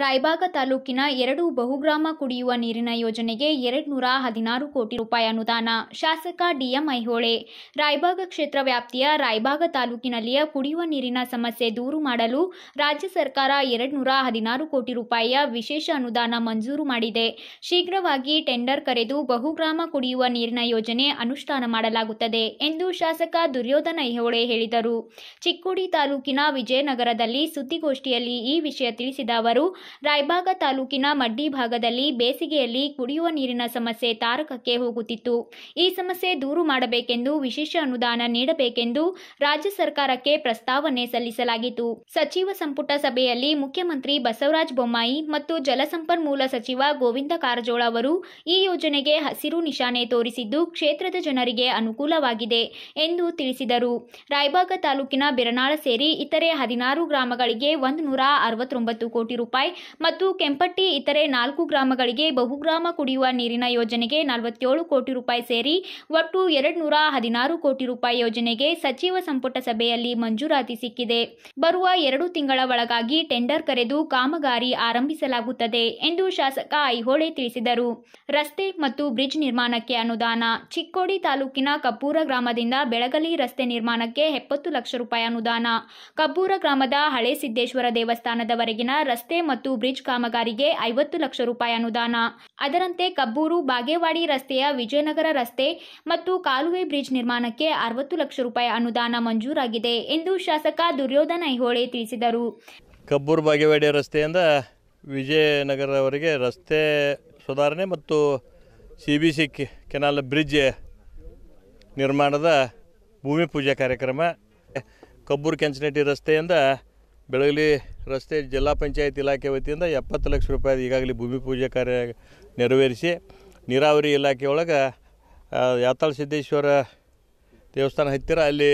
ರಾಯಬಾಗ ತಾಲೂಕಿನ ಎರಡು ಬಹುಗ್ರಾಮ ಕುಡಿಯುವ ನೀರಿನ ಯೋಜನೆಗೆ ಎರಡ್ನೂರ ಹದಿನಾರು ಕೋಟಿ ರೂಪಾಯಿ ಅನುದಾನ ಶಾಸಕ ಡಿಎಂ ಐಹೊಳೆ ರಾಯಬಾಗ ಕ್ಷೇತ್ರ ವ್ಯಾಪ್ತಿಯ ರಾಯಬಾಗ ತಾಲೂಕಿನಲ್ಲಿಯ ಕುಡಿಯುವ ನೀರಿನ ಸಮಸ್ಯೆ ದೂರು ಮಾಡಲು ರಾಜ್ಯ ಸರ್ಕಾರ ಎರಡ್ನೂರ ಹದಿನಾರು ಕೋಟಿ ರೂಪಾಯಿಯ ವಿಶೇಷ ಅನುದಾನ ಮಂಜೂರು ಮಾಡಿದೆ ಶೀಘ್ರವಾಗಿ ಟೆಂಡರ್ ಕರೆದು ಬಹುಗ್ರಾಮ ಕುಡಿಯುವ ನೀರಿನ ಯೋಜನೆ ಅನುಷ್ಠಾನ ಮಾಡಲಾಗುತ್ತದೆ ಎಂದು ಶಾಸಕ ದುರ್ಯೋಧನ ಐಹೊಳೆ ಹೇಳಿದರು ಚಿಕ್ಕೋಡಿ ತಾಲೂಕಿನ ವಿಜಯನಗರದಲ್ಲಿ ಸುದ್ದಿಗೋಷ್ಠಿಯಲ್ಲಿ ಈ ವಿಷಯ ತಿಳಿಸಿದ ಅವರು ರಾಯಬಾಗ ತಾಲೂಕಿನ ಮಡ್ಡಿ ಭಾಗದಲ್ಲಿ ಬೇಸಿಗೆಯಲ್ಲಿ ಕುಡಿಯುವ ನೀರಿನ ಸಮಸ್ಯೆ ತಾರಕಕ್ಕೆ ಹೋಗುತ್ತಿತ್ತು ಈ ಸಮಸ್ಯೆ ದೂರು ಮಾಡಬೇಕೆಂದು ವಿಶೇಷ ಅನುದಾನ ನೀಡಬೇಕೆಂದು ರಾಜ್ಯ ಸರ್ಕಾರಕ್ಕೆ ಪ್ರಸ್ತಾವನೆ ಸಲ್ಲಿಸಲಾಗಿತ್ತು ಸಚಿವ ಸಂಪುಟ ಸಭೆಯಲ್ಲಿ ಮುಖ್ಯಮಂತ್ರಿ ಬಸವರಾಜ ಬೊಮ್ಮಾಯಿ ಮತ್ತು ಜಲಸಂಪನ್ಮೂಲ ಸಚಿವ ಗೋವಿಂದ ಕಾರಜೋಳ ಅವರು ಈ ಯೋಜನೆಗೆ ಹಸಿರು ನಿಶಾನೆ ತೋರಿಸಿದ್ದು ಕ್ಷೇತ್ರದ ಜನರಿಗೆ ಅನುಕೂಲವಾಗಿದೆ ಎಂದು ತಿಳಿಸಿದರು ರಾಯಬಾಗ ತಾಲೂಕಿನ ಬಿರನಾಳ ಸೇರಿ ಇತರೆ ಹದಿನಾರು ಗ್ರಾಮಗಳಿಗೆ ಒಂದು ನೂರ ಅರವತ್ತೊಂಬತ್ತು ಕೋಟಿ ರೂಪಾಯಿ ಮತ್ತು ಕೆಂಪಟ್ಟಿ ಇತರೆ ನಾಲ್ಕು ಗ್ರಾಮಗಳಿಗೆ ಬಹುಗ್ರಾಮ ಕುಡಿಯುವ ನೀರಿನ ಯೋಜನೆಗೆ ನಲವತ್ತೇಳು ಕೋಟಿ ರೂಪಾಯಿ ಸೇರಿ ಒಟ್ಟು ಎರಡು ನೂರ ಹದಿನಾರು ಕೋಟಿ ರೂಪಾಯಿ ಯೋಜನೆಗೆ ಸಚಿವ ಸಂಪುಟ ಸಭೆಯಲ್ಲಿ ಮಂಜೂರಾತಿ ಸಿಕ್ಕಿದೆ ಬರುವ ಎರಡು ತಿಂಗಳ ಒಳಗಾಗಿ ಟೆಂಡರ್ ಕರೆದು ಕಾಮಗಾರಿ ಆರಂಭಿಸಲಾಗುತ್ತದೆ ಎಂದು ಶಾಸಕ ಐಹೊಳೆ ತಿಳಿಸಿದರು ರಸ್ತೆ ಮತ್ತು ಬ್ರಿಡ್ಜ್ ನಿರ್ಮಾಣಕ್ಕೆ ಅನುದಾನ ಚಿಕ್ಕೋಡಿ ತಾಲೂಕಿನ ಕಬ್ಬೂರ ಗ್ರಾಮದಿಂದ ಬೆಳಗಲಿ ರಸ್ತೆ ನಿರ್ಮಾಣಕ್ಕೆ ಎಪ್ಪತ್ತು ಲಕ್ಷ ರೂಪಾಯಿ ಅನುದಾನ ಕಬ್ಬೂರ ಗ್ರಾಮದ ಹಳೆ ಸಿದ್ದೇಶ್ವರ ದೇವಸ್ಥಾನದವರೆಗಿನ ರಸ್ತೆ ಮತ್ತು ಮತ್ತು ಬ್ರಿಡ್ಜ್ ಕಾಮಗಾರಿಗೆ ಐವತ್ತು ಲಕ್ಷ ರೂಪಾಯಿ ಅನುದಾನ ಅದರಂತೆ ಕಬ್ಬೂರು ಬಾಗೇವಾಡಿ ರಸ್ತೆಯ ವಿಜಯನಗರ ರಸ್ತೆ ಮತ್ತು ಕಾಲುವೆ ಬ್ರಿಡ್ಜ್ ನಿರ್ಮಾಣಕ್ಕೆ ಅರವತ್ತು ಲಕ್ಷ ರೂಪಾಯಿ ಅನುದಾನ ಮಂಜೂರಾಗಿದೆ ಎಂದು ಶಾಸಕ ದುರ್ಯೋಧನ ಐಹೊಳೆ ತಿಳಿಸಿದರು ಕಬ್ಬೂರು ಬಾಗೇವಾಡಿ ರಸ್ತೆಯಿಂದ ವಿಜಯನಗರವರೆಗೆ ರಸ್ತೆ ಸುಧಾರಣೆ ಮತ್ತು C B C canal bridge ನಿರ್ಮಾಣದ ಭೂಮಿ ಪೂಜೆ ಕಾರ್ಯಕ್ರಮ ಕಬ್ಬೂರು ಕೆಂಚನಟ್ಟಿ ರಸ್ತೆಯಿಂದ ಬೆಳಗಲಿ ರಸ್ತೆ ಜಿಲ್ಲಾ ಪಂಚಾಯತ್ ಇಲಾಖೆ ವತಿಯಿಂದ ಎಪ್ಪತ್ತು ಲಕ್ಷ ರೂಪಾಯಿ ಈಗಾಗಲೇ ಭೂಮಿ ಪೂಜೆ ಕಾರ್ಯ ನೆರವೇರಿಸಿ ನೀರಾವರಿ ಇಲಾಖೆಯೊಳಗೆ ಒಳಗೆ ಯಾತಾಳ ಸಿದ್ದೇಶ್ವರ ದೇವಸ್ಥಾನ ಹತ್ತಿರ ಅಲ್ಲಿ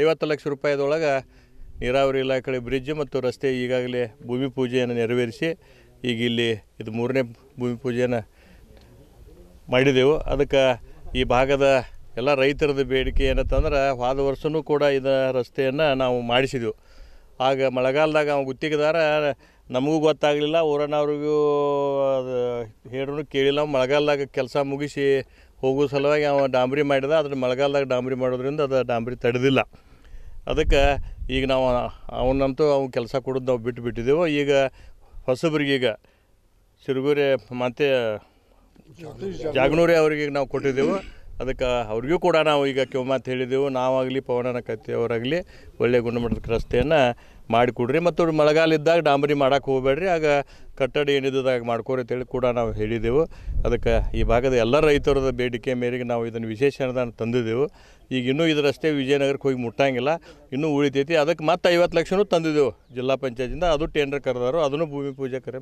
ಐವತ್ತು ಲಕ್ಷ ರೂಪಾಯಿದೊಳಗೆ ನೀರಾವರಿ ಇಲಾಖೆ ಬ್ರಿಡ್ಜ್ ಮತ್ತು ರಸ್ತೆ ಈಗಾಗಲೇ ಭೂಮಿ ಪೂಜೆಯನ್ನು ನೆರವೇರಿಸಿ ಈಗ ಇಲ್ಲಿ ಇದು ಮೂರನೇ ಭೂಮಿ ಪೂಜೆಯನ್ನು ಮಾಡಿದೆವು ಅದಕ್ಕೆ ಈ ಭಾಗದ ಎಲ್ಲ ರೈತರದ ಬೇಡಿಕೆ ಏನಂತಂದ್ರೆ ಹಾದ ವರ್ಷವೂ ಕೂಡ ಇದ ರಸ್ತೆಯನ್ನು ನಾವು ಮಾಡಿಸಿದೆವು ಆಗ ಮಳೆಗಾಲದಾಗ ಅವ ಗುತ್ತಿಗೆದಾರ ನಮಗೂ ಗೊತ್ತಾಗಲಿಲ್ಲ ಊರನವ್ರಿಗೂ ಅದು ಹೇಳೋನು ಕೇಳಿಲ್ಲ ಮಳೆಗಾಲದಾಗ ಕೆಲಸ ಮುಗಿಸಿ ಹೋಗೋ ಸಲುವಾಗಿ ಅವ ಡಾಂಬ್ರಿ ಮಾಡಿದ ಅದ್ರ ಮಳೆಗಾಲದಾಗ ಡಾಂಬ್ರಿ ಮಾಡೋದ್ರಿಂದ ಅದು ಡಾಂಬ್ರಿ ತಡೆದಿಲ್ಲ ಅದಕ್ಕೆ ಈಗ ನಾವು ಅವನಂತೂ ಅವ್ನು ಕೆಲಸ ಕೊಡೋದು ನಾವು ಬಿಟ್ಟು ಬಿಟ್ಟಿದ್ದೆವು ಈಗ ಹೊಸಬ್ರಿಗೀಗ ಸಿರುಗುರಿ ಮತ್ತೆ ಜಾಗನೂರಿ ಅವ್ರಿಗೆ ನಾವು ಕೊಟ್ಟಿದ್ದೆವು ಅದಕ್ಕೆ ಅವ್ರಿಗೂ ಕೂಡ ನಾವು ಈಗ ಕಿವಮಾತು ಹೇಳಿದೆವು ನಾವಾಗಲಿ ಪವನನ ಕತ್ತಿ ಅವರಾಗಲಿ ಒಳ್ಳೆಯ ಗುಣಮಟ್ಟದ ರಸ್ತೆಯನ್ನು ಮಾಡಿಕೊಡ್ರಿ ಮತ್ತು ಮಳೆಗಾಲ ಇದ್ದಾಗ ಡಾಂಬರಿ ಮಾಡೋಕೆ ಹೋಗಬೇಡ್ರಿ ಆಗ ಕಟ್ಟಡ ಏನಿದ್ದಾಗ ಮಾಡ್ಕೋರಿ ಅಂತೇಳಿ ಕೂಡ ನಾವು ಹೇಳಿದ್ದೆವು ಅದಕ್ಕೆ ಈ ಭಾಗದ ಎಲ್ಲ ರೈತರದ ಬೇಡಿಕೆ ಮೇರೆಗೆ ನಾವು ಇದನ್ನು ವಿಶೇಷ ಅನುದಾನ ತಂದಿದ್ದೆವು ಈಗ ಇನ್ನೂ ಇದರಷ್ಟೇ ವಿಜಯನಗರಕ್ಕೆ ಹೋಗಿ ಮುಟ್ಟಂಗಿಲ್ಲ ಇನ್ನೂ ಉಳಿತೈತಿ ಅದಕ್ಕೆ ಮತ್ತೆ ಐವತ್ತು ಲಕ್ಷನೂ ತಂದಿದ್ದೆವು ಜಿಲ್ಲಾ ಪಂಚಾಯತಿಂದ ಅದು ಟೆಂಡರ್ ಕರೆದಾರು ಅದನ್ನು ಭೂಮಿ ಪೂಜೆ ಕರೆ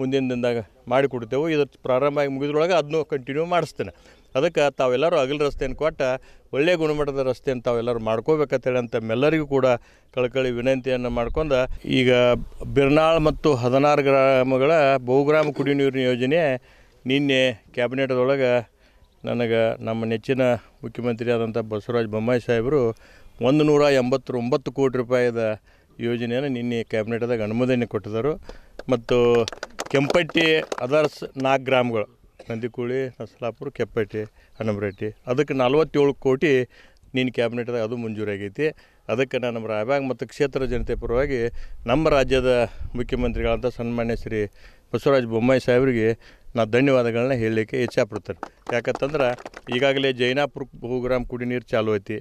ಮುಂದಿನ ದಿನದಾಗ ಮಾಡಿಕೊಡ್ತೇವೆ ಇದ್ರ ಪ್ರಾರಂಭ ಆಗಿ ಮುಗಿದ್ರೊಳಗೆ ಅದನ್ನು ಕಂಟಿನ್ಯೂ ಮಾಡಿಸ್ತೇನೆ ಅದಕ್ಕೆ ತಾವೆಲ್ಲರೂ ಅಗಲ ರಸ್ತೆಯನ್ನು ಕೊಟ್ಟ ಒಳ್ಳೆಯ ಗುಣಮಟ್ಟದ ರಸ್ತೆಯನ್ನು ತಾವೆಲ್ಲರೂ ಮಾಡ್ಕೋಬೇಕಂತೇಳಿ ಅಂತ ಮೆಲ್ಲರಿಗೂ ಕೂಡ ಕಳಕಳಿ ವಿನಂತಿಯನ್ನು ಮಾಡ್ಕೊಂಡು ಈಗ ಬಿರ್ನಾಳ್ ಮತ್ತು ಹದಿನಾರು ಗ್ರಾ ಗ್ರಾಮಗಳ ಬಹುಗ್ರಾಮ ಕುಡಿ ನೀರಿನ ಯೋಜನೆ ನಿನ್ನೆ ಕ್ಯಾಬಿನೆಟ್ದೊಳಗೆ ನನಗೆ ನಮ್ಮ ನೆಚ್ಚಿನ ಮುಖ್ಯಮಂತ್ರಿ ಆದಂಥ ಬಸವರಾಜ ಬೊಮ್ಮಾಯಿ ಸಾಹೇಬರು ಒಂದು ನೂರ ಎಂಬತ್ತೊಂಬತ್ತು ಕೋಟಿ ರೂಪಾಯಿದ ಯೋಜನೆಯನ್ನು ನಿನ್ನೆ ಕ್ಯಾಬಿನೆಟ್ದಾಗ ಅನುಮೋದನೆ ಕೊಟ್ಟಿದ್ದರು ಮತ್ತು ಕೆಂಪಟ್ಟಿ ಅದರ್ಸ್ ನಾಲ್ಕು ಗ್ರಾಮಗಳು ನಂದಿಕೋಳಿ ನಸಲಾಪುರ ಕೆಪ್ಪಟ್ಟಿ ಹನಮರಟ್ಟಿ ಅದಕ್ಕೆ ನಲ್ವತ್ತೇಳು ಕೋಟಿ ನಿನ್ನ ಕ್ಯಾಬಿನೆಟ್ದಾಗ ಅದು ಮಂಜೂರಾಗೈತಿ ಅದಕ್ಕೆ ನಾನು ನಮ್ಮ ರಾಯಬಾಗ್ ಮತ್ತು ಕ್ಷೇತ್ರ ಜನತೆ ಪರವಾಗಿ ನಮ್ಮ ರಾಜ್ಯದ ಮುಖ್ಯಮಂತ್ರಿಗಳಂಥ ಸನ್ಮಾನ್ಯ ಶ್ರೀ ಬಸವರಾಜ ಬೊಮ್ಮಾಯಿ ಸಾಹೇಬರಿಗೆ ನಾನು ಧನ್ಯವಾದಗಳನ್ನ ಹೇಳಲಿಕ್ಕೆ ಇಚ್ಛಾಪಡ್ತೇನೆ ಯಾಕಂತಂದ್ರೆ ಈಗಾಗಲೇ ಜೈನಾಪುರ ಭೂಗ್ರಾಮ್ ಕುಡಿ ನೀರು ಚಾಲು ಐತಿ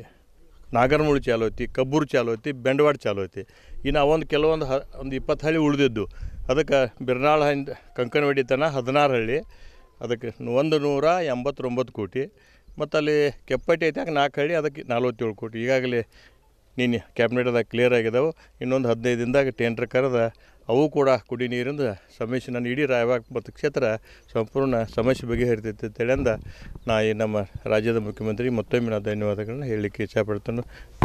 ನಾಗರಮೂಳು ಚಾಲು ಐತಿ ಕಬ್ಬೂರು ಚಾಲು ಐತಿ ಬೆಂಡವಾಡ ಚಾಲು ಐತಿ ಇನ್ನು ಒಂದು ಕೆಲವೊಂದು ಹ ಒಂದು ಇಪ್ಪತ್ತು ಹಳ್ಳಿ ಉಳಿದಿದ್ದು ಅದಕ್ಕೆ ಬಿರ್ನಾಳ ಹಿಂದೆ ಕಂಕನವಾಡಿ ತನ ಹದಿನಾರು ಹಳ್ಳಿ ಅದಕ್ಕೆ ಒಂದು ನೂರ ಎಂಬತ್ತೊಂಬತ್ತು ಕೋಟಿ ಮತ್ತು ಅಲ್ಲಿ ಕೆಪ್ಪಟ್ಟಿ ಐತಾಗ ನಾಲ್ಕು ಹಳ್ಳಿ ಅದಕ್ಕೆ ನಲ್ವತ್ತೇಳು ಕೋಟಿ ಈಗಾಗಲೇ ನಿನ್ನೆ ಅದ ಕ್ಲಿಯರ್ ಆಗಿದಾವು ಇನ್ನೊಂದು ಹದಿನೈದು ದಿನದಾಗ ಟೆಂಡ್ರ್ ಕರೆದ ಅವು ಕೂಡ ಕುಡಿ ನೀರಿಂದ ಸಮಸ್ಯೆ ನನ್ನ ಇಡೀ ರಾಯಬಾಗ ಮತ್ತು ಕ್ಷೇತ್ರ ಸಂಪೂರ್ಣ ಸಮಸ್ಯೆ ಬಗೆಹರಿತೈತೆ ಅಂತೇಳಿಂದ ನಾ ಈ ನಮ್ಮ ರಾಜ್ಯದ ಮುಖ್ಯಮಂತ್ರಿ ಮತ್ತೊಮ್ಮೆ ನಾನು ಧನ್ಯವಾದಗಳನ್ನ ಹೇಳಲಿಕ್ಕೆ ಇಚ್ಛಾಪಡ್ತೇನೆ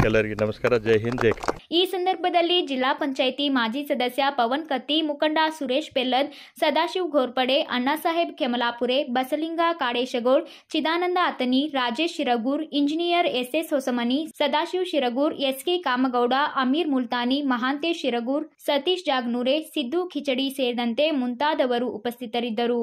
ಎಲ್ಲರಿಗೂ ನಮಸ್ಕಾರ ಜೈ ಹಿಂದ್ ಜೈ ಈ ಸಂದರ್ಭದಲ್ಲಿ ಜಿಲ್ಲಾ ಪಂಚಾಯಿತಿ ಮಾಜಿ ಸದಸ್ಯ ಪವನ್ ಕತ್ತಿ ಮುಖಂಡ Suresh Pellad Sadashiv Ghorpade Annasaheb Kemalapure Basalinga Kadeshgoud Chidananda Athani Rajesh Shiragur engineer S S Hosamani Sadashiv Shiragur S K Kamagouda Amir Multani Mahantesh Shiragur Satish Jagnure Siddu Khichadi ಸೇರಿದಂತೆ ಮುಂತಾದವರು ಉಪಸ್ಥಿತರಿದ್ದರು